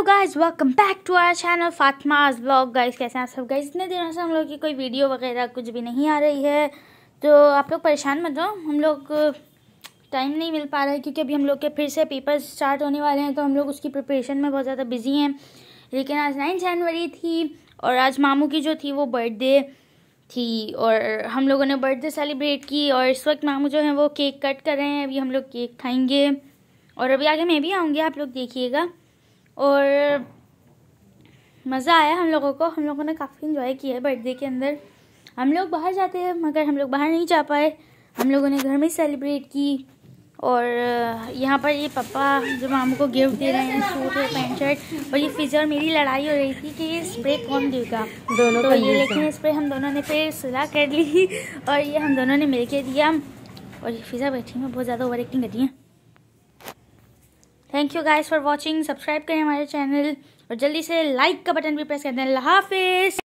hello guys welcome back to our channel Fatma's blog guys कैसे हैं आप सब गाइस इतने दिनों से हम लोग की कोई वीडियो वगैरह कुछ भी नहीं आ रही है तो आप लोग परेशान मत हो हम लोग टाइम नहीं मिल पा रहा है क्योंकि अभी हम लोग के फिर से पेपर स्टार्ट होने वाले हैं तो हम लोग उसकी प्रिपरेशन में बहुत ज़्यादा बिजी हैं लेकिन आज नाइन जनवरी थी और आज मामू की जो थी वो बर्थडे थी और हम लोगों ने बर्थडे सेलिब्रेट की और इस वक्त मामू जो हैं वो केक कट कर रहे हैं अभी हम लोग केक खाएँगे और अभी आगे मैं भी आऊँगी आप लोग देखिएगा और मज़ा आया हम लोगों को हम लोगों ने काफ़ी इन्जॉय किया है बर्थडे के अंदर हम लोग बाहर जाते हैं मगर हम लोग बाहर नहीं जा पाए हम लोगों ने घर में सेलिब्रेट की और यहाँ पर ये पापा जो मामू को गिफ्ट दे रहे हैं सूट और पैंट शर्ट और ये फिजा और मेरी लड़ाई हो रही थी कि ये स्प्रे कौन देगा दोनों तो ये लेकिन स्प्रे हम दोनों ने फिर सुलह कर ली और ये हम दोनों ने मिल के दिया और ये फिजा बैठी में बहुत ज़्यादा ओवर एक्टिंग कर है thank you guys for watching subscribe करें हमारे चैनल और जल्दी से लाइक का बटन भी प्रेस कर दें हाफिज